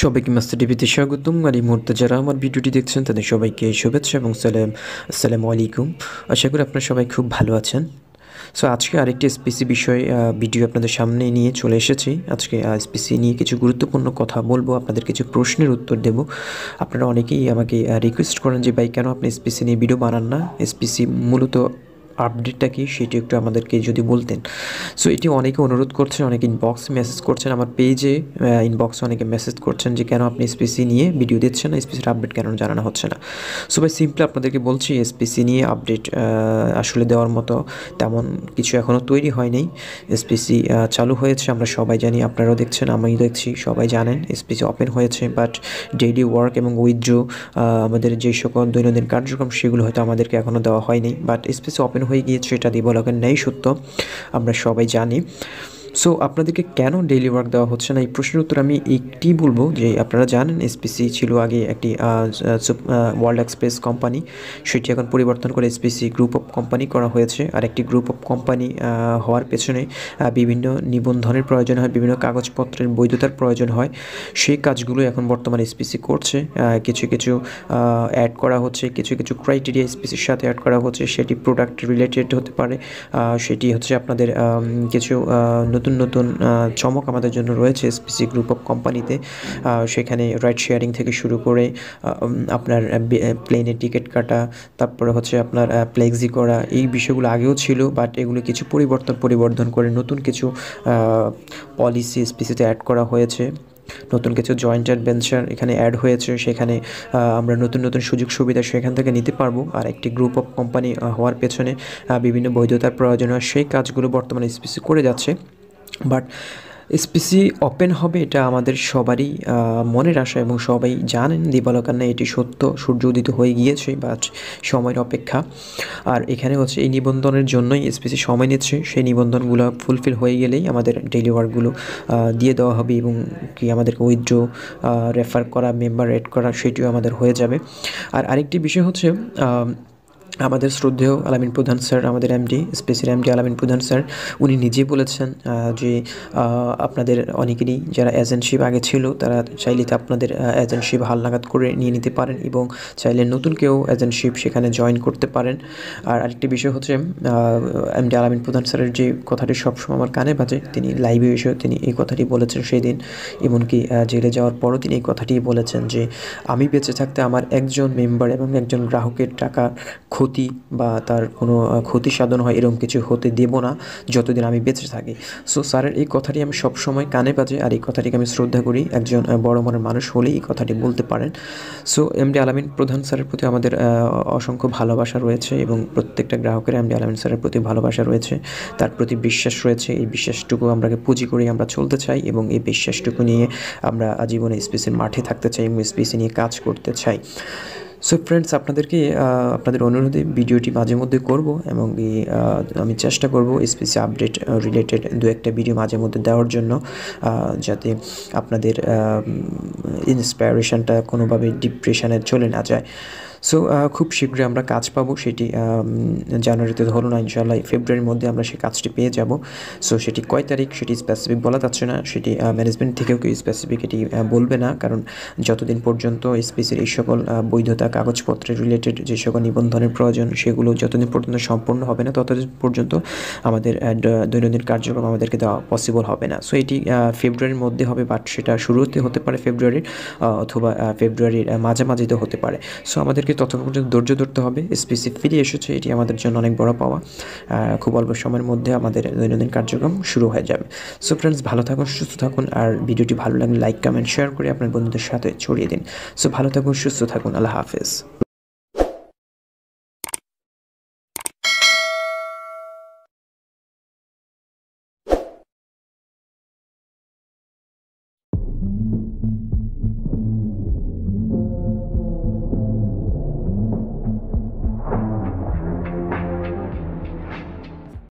সবাইকে মাস্তা টিভিতে স্বাগতম আর এই মুহূর্তে যারা আমার ভিডিওটি দেখছেন তাদের সবাইকে শুভেচ্ছা এবং সালাম আসসালাম আলাইকুম আশা করি আপনারা সবাই খুব ভালো আছেন সো আজকে আরেকটি এসপিসি বিষয় ভিডিও আপনাদের সামনে নিয়ে চলে এসেছি আজকে এসপিসি নিয়ে কিছু গুরুত্বপূর্ণ কথা বলবো আপনাদের কিছু প্রশ্নের উত্তর দেব আপনারা অনেকেই আমাকে রিকোয়েস্ট করেন যে ভাই কেন আপনি এসপিসি নিয়ে ভিডিও বানান না এসপিসি মূলত আপডেটটা কি সেটি একটু আমাদেরকে যদি বলতেন সো এটি অনেকে অনুরোধ করছেন অনেকে ইনবক্স মেসেজ করছেন আমার পেজে ইনবক্সে অনেকে মেসেজ করছেন যে কেন আপনি এসপিসি নিয়ে ভিডিও দিচ্ছেন না এসপিসির আপডেট কেন জানানো হচ্ছে না সো ভাই সিম্পলি আপনাদেরকে বলছি এসপিসি নিয়ে আপডেট আসলে দেওয়ার মতো তেমন কিছু এখনও তৈরি হয়নি এসপিসি চালু হয়েছে আমরা সবাই জানি আপনারাও দেখছেন আমিও দেখছি সবাই জানেন এসপিসি ওপেন হয়েছে বাট ডেইলি ওয়ার্ক এবং উইথড্র আমাদের যে সকল দৈনন্দিন কার্যক্রম সেগুলো হয়তো আমাদেরকে এখনও দেওয়া হয়নি বাট এসপিসি ওপেন হয়ে গিয়েছে এটা দিবলকের নেই সত্য আমরা সবাই জানি সো আপনাদেরকে কেন ডেইলি ওয়ার্ক দেওয়া হচ্ছে না এই প্রশ্নের উত্তর আমি একটি বলবো যে আপনারা জানেন এসপিসি ছিল আগে একটি ওয়ার্ল্ড এক্সপ্রেস কোম্পানি সেটি এখন পরিবর্তন করে এসপিসি গ্রুপ অফ কোম্পানি করা হয়েছে আর একটি গ্রুপ অফ কোম্পানি হওয়ার পেছনে বিভিন্ন নিবন্ধনের প্রয়োজন হয় বিভিন্ন কাগজপত্রের বৈধতার প্রয়োজন হয় সেই কাজগুলো এখন বর্তমানে এসপিসি করছে কিছু কিছু অ্যাড করা হচ্ছে কিছু কিছু ক্রাইটেরিয়া এসপিসির সাথে অ্যাড করা হচ্ছে সেটি প্রোডাক্ট রিলেটেড হতে পারে সেটি হচ্ছে আপনাদের কিছু নতুন নতুন নতুন চমক আমাদের জন্য রয়েছে এসপিসি গ্রুপ অফ কোম্পানিতে সেখানে রাইড শেয়ারিং থেকে শুরু করে আপনার প্লেনে টিকিট কাটা তারপরে হচ্ছে আপনার প্লেক্সি করা এই বিষয়গুলো আগেও ছিল বাট এগুলো কিছু পরিবর্তন পরিবর্তন করে নতুন কিছু পলিসি এসপিসিতে অ্যাড করা হয়েছে নতুন কিছু জয়েন্ট অ্যাডভেঞ্চার এখানে অ্যাড হয়েছে সেখানে আমরা নতুন নতুন সুযোগ সুবিধা সেখান থেকে নিতে পারবো আর একটি গ্রুপ অফ কোম্পানি হওয়ার পেছনে বিভিন্ন বৈধতার প্রয়োজন হয় সেই কাজগুলো বর্তমানে স্পিসি করে যাচ্ছে বাট এসপিসি ওপেন হবে এটা আমাদের সবারই মনের আশা এবং সবাই জানেন দিবালকান্না এটি সত্য সূর্য উদিত হয়ে গিয়েছে বা সময়ের অপেক্ষা আর এখানে হচ্ছে এই নিবন্ধনের জন্যই এসপিসি সময় নিচ্ছে সেই নিবন্ধনগুলো ফুলফিল হয়ে গেলেই আমাদের ডেলি ওয়ার্কগুলো দিয়ে দেওয়া হবে এবং কি আমাদেরকে উইথড্র রেফার করা মেম্বার এড করা সেটিও আমাদের হয়ে যাবে আর আরেকটি বিষয় হচ্ছে আমাদের শ্রদ্ধেয় আলামিন প্রধান স্যার আমাদের এমডি স্পেশাল এমডি আলামিন প্রধান স্যার উনি নিজেই বলেছেন যে আপনাদের অনেকেরই যারা এজেন্সিপ আগে ছিল তারা চাইলে তো আপনাদের এজেন্সিপ হালনাগাদ করে নিয়ে নিতে পারেন এবং চাইলে নতুন কেউ এজেন্সিপ সেখানে জয়েন করতে পারেন আর আরেকটি বিষয় হচ্ছে এমডি আলামিন প্রধান স্যারের যে কথাটি সবসময় আমার কানে বাজে তিনি লাইভে এসেও তিনি এই কথাটি বলেছেন সেই দিন এমনকি জেলে যাওয়ার পরও তিনি এই কথাটি বলেছেন যে আমি বেঁচে থাকতে আমার একজন মেম্বার এবং একজন গ্রাহকের টাকা ক্ষতি বা তার কোনো ক্ষতি সাধন হয় এরকম কিছু হতে দেব না যতদিন আমি বেঁচে থাকি সো স্যারের এই কথাটি আমি সবসময় কানে বাজে আর এই কথাটিকে আমি শ্রদ্ধা করি একজন বড় মনের মানুষ হলেই এই কথাটি বলতে পারেন সো এমডি আলামিন প্রধান স্যারের প্রতি আমাদের অসংখ্য ভালোবাসা রয়েছে এবং প্রত্যেকটা গ্রাহকের এমডি আলামিন স্যারের প্রতি ভালোবাসা রয়েছে তার প্রতি বিশ্বাস রয়েছে এই বিশ্বাসটুকু আমরাকে পুঁজি করে আমরা চলতে চাই এবং এই বিশ্বাসটুকু নিয়ে আমরা আজীবনে স্পেসের মাঠে থাকতে চাই এবং স্পেসে নিয়ে কাজ করতে চাই সো ফ্রেন্ডস আপনাদেরকে আপনাদের অনুরোধে ভিডিওটি মাঝে মধ্যে করব এবং আমি চেষ্টা করব স্পেশাল আপডেট রিলেটেড দু একটা ভিডিও মাঝে মধ্যে দেওয়ার জন্য যাতে আপনাদের ইন্সপায়ারেশানটা কোনোভাবে ডিপ্রেশনে চলে না যায় সো খুব শীঘ্রই আমরা কাজ পাবো সেটি জানুয়ারিতে ধরুন না ইনশাল্লাহ ফেব্রুয়ারির মধ্যে আমরা সেই কাজটি পেয়ে যাব সো সেটি কয় তারিখ সেটি স্পেসিফিক বলা যাচ্ছে না সেটি ম্যানেজমেন্ট থেকেও কেউ স্পেসিফিক এটি বলবে না কারণ যতদিন পর্যন্ত স্পেসের এই সকল বৈধতা কাগজপত্রের রিলেটেড যে সকল নিবন্ধনের প্রয়োজন সেগুলো যতদিন পর্যন্ত সম্পূর্ণ হবে না ততদিন পর্যন্ত আমাদের দৈনন্দিন কার্যক্রম আমাদেরকে দেওয়া পসিবল হবে না সো এটি ফেব্রুয়ারির মধ্যে হবে বাট সেটা শুরুতে হতে পারে ফেব্রুয়ারির অথবা ফেব্রুয়ারির মাঝামাঝিতে হতে পারে সো আমাদেরকে ততক্ষণ পর্যন্ত ধৈর্য ধরতে হবে স্পেসে ফিরে এসেছে এটি আমাদের জন্য অনেক বড় পাওয়া খুব অল্প সময়ের মধ্যে আমাদের দৈনন্দিন কার্যক্রম শুরু হয়ে যাবে সো ফ্রেন্ডস ভালো থাকুন সুস্থ থাকুন আর ভিডিওটি ভালো লাগলে লাইক কমেন্ট শেয়ার করে আপনার বন্ধুদের সাথে ছড়িয়ে দিন সো ভালো থাকুন সুস্থ থাকুন আল্লাহ হাফেজ